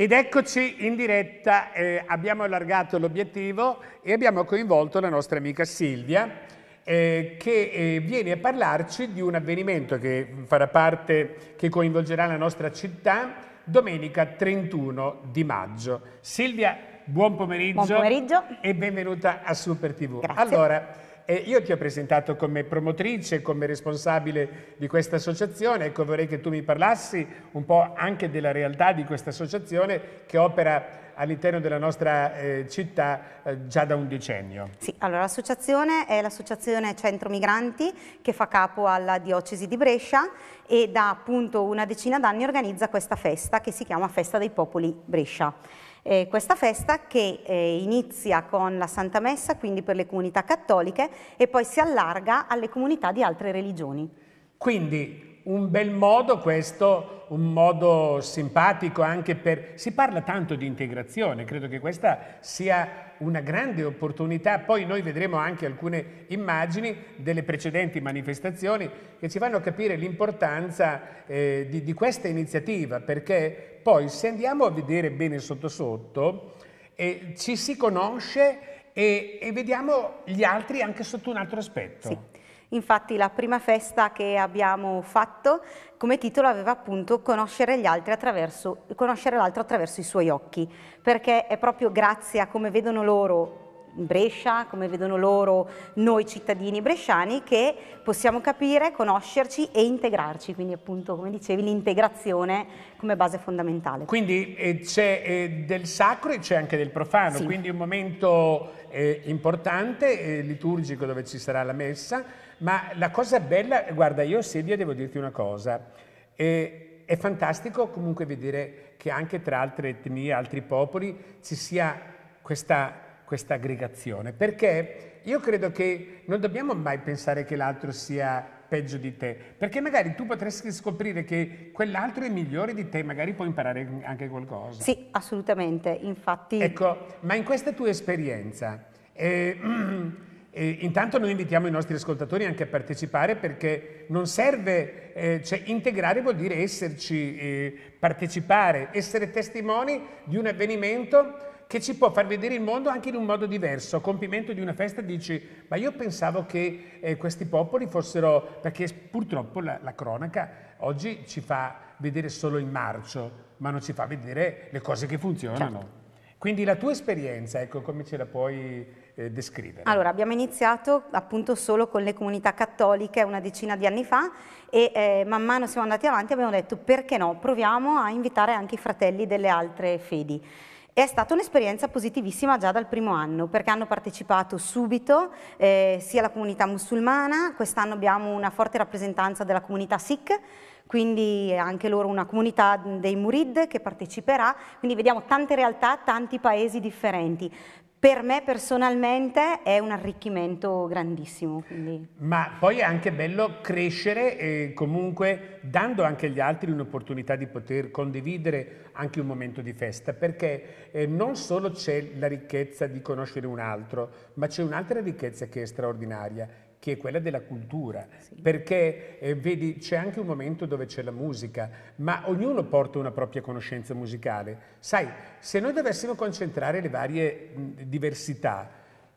Ed eccoci in diretta, eh, abbiamo allargato l'obiettivo e abbiamo coinvolto la nostra amica Silvia eh, che eh, viene a parlarci di un avvenimento che farà parte, che coinvolgerà la nostra città domenica 31 di maggio. Silvia, buon pomeriggio, buon pomeriggio. e benvenuta a Super TV. Grazie. Allora, eh, io ti ho presentato come promotrice, come responsabile di questa associazione, ecco vorrei che tu mi parlassi un po' anche della realtà di questa associazione che opera all'interno della nostra eh, città eh, già da un decennio. Sì, allora l'associazione è l'associazione Centro Migranti che fa capo alla diocesi di Brescia e da appunto una decina d'anni organizza questa festa che si chiama Festa dei Popoli Brescia. Eh, questa festa che eh, inizia con la Santa Messa, quindi per le comunità cattoliche, e poi si allarga alle comunità di altre religioni. Quindi un bel modo questo, un modo simpatico anche per... Si parla tanto di integrazione, credo che questa sia una grande opportunità. Poi noi vedremo anche alcune immagini delle precedenti manifestazioni che ci fanno capire l'importanza eh, di, di questa iniziativa, perché poi se andiamo a vedere bene sotto sotto, eh, ci si conosce e, e, vediamo gli altri anche sotto un altro aspetto. Sì. Infatti la prima festa che abbiamo fatto come titolo aveva appunto conoscere l'altro attraverso, attraverso i suoi occhi, perché è proprio grazie a come vedono loro Brescia, come vedono loro noi cittadini bresciani, che possiamo capire, conoscerci e integrarci, quindi appunto come dicevi l'integrazione come base fondamentale. Quindi eh, c'è eh, del sacro e c'è anche del profano, sì. quindi un momento eh, importante, eh, liturgico dove ci sarà la messa, ma la cosa bella, guarda, io Silvia devo dirti una cosa, eh, è fantastico comunque vedere che anche tra altre etnie, altri popoli, ci sia questa, questa aggregazione, perché io credo che non dobbiamo mai pensare che l'altro sia peggio di te, perché magari tu potresti scoprire che quell'altro è migliore di te, magari puoi imparare anche qualcosa. Sì, assolutamente, infatti. Ecco, ma in questa tua esperienza... Eh, E intanto noi invitiamo i nostri ascoltatori anche a partecipare perché non serve, eh, cioè integrare vuol dire esserci, eh, partecipare, essere testimoni di un avvenimento che ci può far vedere il mondo anche in un modo diverso. A compimento di una festa dici, ma io pensavo che eh, questi popoli fossero, perché purtroppo la, la cronaca oggi ci fa vedere solo il marcio, ma non ci fa vedere le cose che funzionano. Certo. Quindi la tua esperienza, ecco, come ce la puoi eh, descrivere? Allora, abbiamo iniziato appunto solo con le comunità cattoliche una decina di anni fa e eh, man mano siamo andati avanti e abbiamo detto perché no, proviamo a invitare anche i fratelli delle altre fedi. È stata un'esperienza positivissima già dal primo anno perché hanno partecipato subito eh, sia la comunità musulmana, quest'anno abbiamo una forte rappresentanza della comunità Sikh, quindi anche loro una comunità dei Murid che parteciperà, quindi vediamo tante realtà, tanti paesi differenti per me personalmente è un arricchimento grandissimo. Quindi. Ma poi è anche bello crescere e comunque dando anche agli altri un'opportunità di poter condividere anche un momento di festa, perché eh, non solo c'è la ricchezza di conoscere un altro, ma c'è un'altra ricchezza che è straordinaria, che è quella della cultura, sì. perché eh, vedi c'è anche un momento dove c'è la musica, ma ognuno porta una propria conoscenza musicale. Sai, se noi dovessimo concentrare le varie mh, diversità,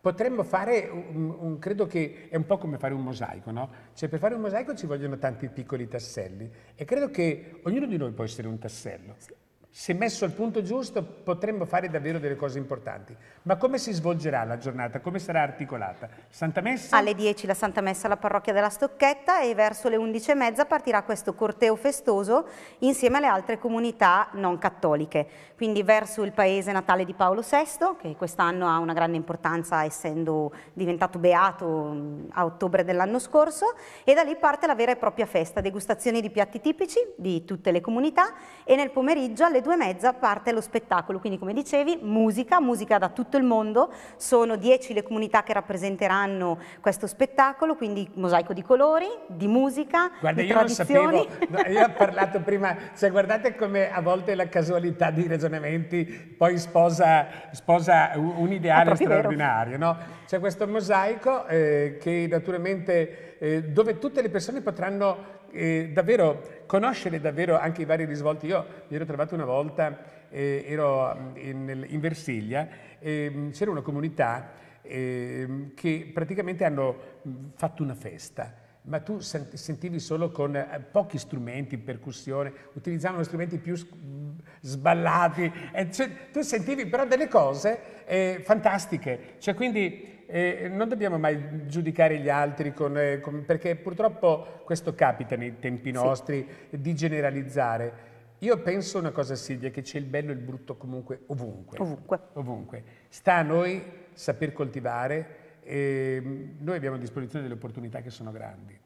potremmo fare, un, un, credo che è un po' come fare un mosaico, no? Cioè per fare un mosaico ci vogliono tanti piccoli tasselli e credo che ognuno di noi può essere un tassello. Sì se messo al punto giusto, potremmo fare davvero delle cose importanti. Ma come si svolgerà la giornata? Come sarà articolata? Santa Messa? Alle 10 la Santa Messa alla parrocchia della Stocchetta e verso le 11.30 partirà questo corteo festoso insieme alle altre comunità non cattoliche. Quindi verso il paese natale di Paolo VI, che quest'anno ha una grande importanza essendo diventato beato a ottobre dell'anno scorso, e da lì parte la vera e propria festa, degustazione di piatti tipici di tutte le comunità e nel pomeriggio alle due e mezza parte lo spettacolo, quindi come dicevi musica, musica da tutto il mondo, sono dieci le comunità che rappresenteranno questo spettacolo, quindi mosaico di colori, di musica, Guarda, di io tradizioni. Non sapevo, io ho parlato prima, cioè guardate come a volte la casualità dei ragionamenti poi sposa, sposa un ideale straordinario, no? C'è questo mosaico eh, che naturalmente eh, dove tutte le persone potranno eh, davvero conoscere davvero anche i vari risvolti. Io mi ero trovato una volta, eh, ero mm, in, in Versiglia, eh, c'era una comunità ehm, che praticamente hanno mm, fatto una festa ma tu sentivi solo con eh, pochi strumenti, percussione, utilizzavano strumenti più mm, sballati, cioè, tu sentivi però delle cose eh, fantastiche, cioè, quindi eh, non dobbiamo mai giudicare gli altri, con, eh, con, perché purtroppo questo capita nei tempi nostri, sì. di generalizzare. Io penso una cosa Silvia, che c'è il bello e il brutto comunque ovunque. Ovunque. ovunque. Sta a noi saper coltivare, eh, noi abbiamo a disposizione delle opportunità che sono grandi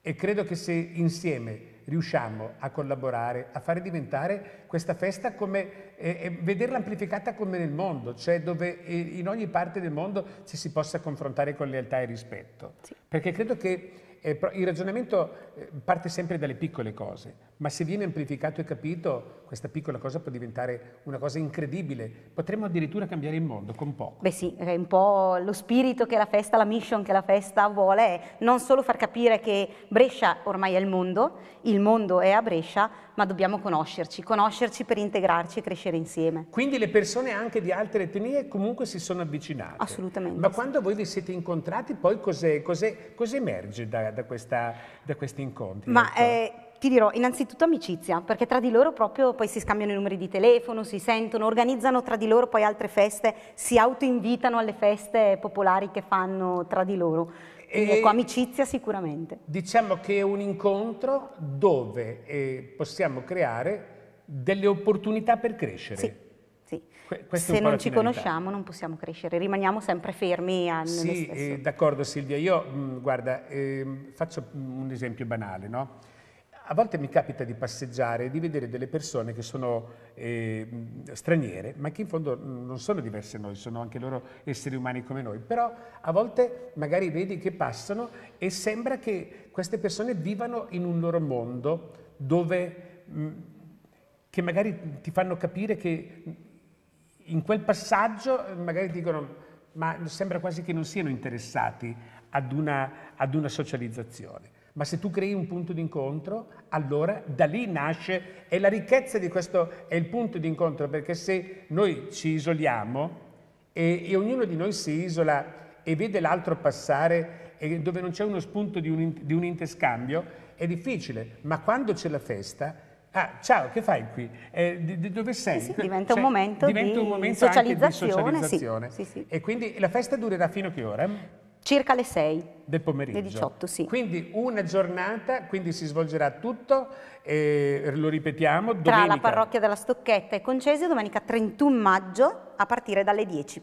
e credo che se insieme riusciamo a collaborare, a fare diventare questa festa come, eh, vederla amplificata come nel mondo, cioè dove in ogni parte del mondo ci si possa confrontare con lealtà e rispetto. Sì. Perché credo che eh, il ragionamento eh, parte sempre dalle piccole cose ma se viene amplificato e capito, questa piccola cosa può diventare una cosa incredibile. Potremmo addirittura cambiare il mondo con poco. Beh sì, è un po' lo spirito che la festa, la mission che la festa vuole è non solo far capire che Brescia ormai è il mondo, il mondo è a Brescia, ma dobbiamo conoscerci, conoscerci per integrarci e crescere insieme. Quindi le persone anche di altre etnie comunque si sono avvicinate. Assolutamente. Ma sì. quando voi vi siete incontrati poi cosa cos cos emerge da, da, questa, da, questi incontri? Ma, eh, ti dirò innanzitutto amicizia, perché tra di loro proprio poi si scambiano i numeri di telefono, si sentono, organizzano tra di loro poi altre feste, si autoinvitano alle feste popolari che fanno tra di loro. Quindi, ecco, amicizia sicuramente. Diciamo che è un incontro dove eh, possiamo creare delle opportunità per crescere. Sì. Sì. Se non ci conosciamo non possiamo crescere, rimaniamo sempre fermi. Sì, eh, d'accordo Silvia, io mh, mm, guarda, eh, faccio un esempio banale, no? a volte mi capita di passeggiare e di vedere delle persone che sono eh, straniere, ma che in fondo mhmm, non sono diverse da noi, sono anche loro esseri umani come noi, però a volte magari vedi che passano e sembra che queste persone vivano in un loro mondo dove, mh, mhmm, che magari ti fanno capire che in quel passaggio mhmm, magari dicono ma sembra quasi che non siano interessati ad una, ad una socializzazione ma se tu crei un punto d'incontro, allora da lì nasce e la ricchezza di questo è il punto d'incontro, perché se noi ci isoliamo e, e ognuno di noi si isola e vede l'altro passare e dove non c'è uno spunto di un, di un, interscambio, è difficile, ma quando c'è la festa, ah, ciao, che fai qui? Eh, di, di dove sei? Sì, sì, diventa, cioè, un diventa momento, di, un momento socializzazione, di socializzazione. Sì, e quindi la festa durerà fino a che ora? Circa le 6 del pomeriggio. Le 18, sì. Quindi una giornata, quindi si svolgerà tutto, eh, lo ripetiamo, domenica. Tra la parrocchia della Stocchetta e Concesio, domenica 31 maggio a partire dalle 10.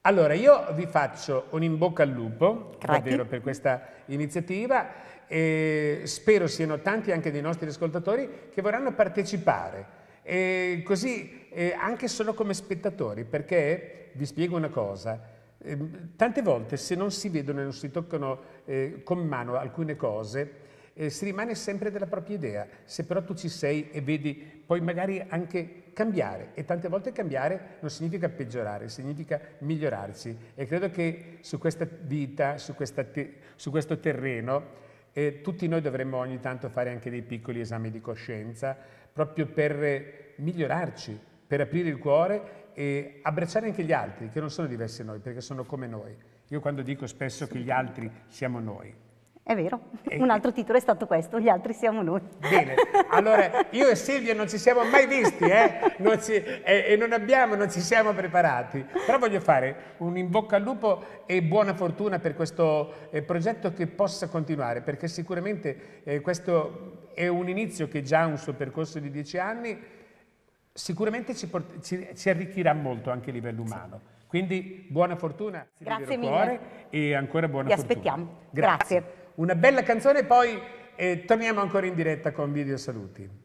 Allora, io vi faccio un in bocca al lupo, Cracchi. davvero, per questa iniziativa. E spero siano tanti anche dei nostri ascoltatori che vorranno partecipare, e così eh, anche solo come spettatori, perché vi spiego una cosa Ehm, tante volte se non si vedono e non si toccano eh, con mano alcune cose, eh, si rimane sempre della propria idea. Se però tu ci sei e vedi, puoi magari anche cambiare. E tante volte cambiare non significa peggiorare, significa migliorarci. E credo che su questa vita, su, questa te su questo terreno, eh, tutti noi dovremmo ogni tanto fare anche dei piccoli esami di coscienza, proprio per migliorarci, per aprire il cuore e abbracciare anche gli altri, che non sono diversi da noi, perché sono come noi. Io quando dico spesso che gli altri siamo noi. È vero, e... un altro titolo è stato questo, gli altri siamo noi. Bene, allora io e Silvia non ci siamo mai visti eh? non ci... e, e non abbiamo, non ci siamo preparati, però voglio fare un in bocca al lupo e buona fortuna per questo eh, progetto che possa continuare, perché sicuramente eh, questo è un inizio che già ha un suo percorso di dieci anni sicuramente ci, ci, ci, arricchirà molto anche a livello umano. Sì. Quindi buona fortuna, grazie mille. Cuore, e ancora buona Vi fortuna. Ti aspettiamo. Grazie. grazie. Una bella canzone, e poi eh, torniamo ancora in diretta con video saluti.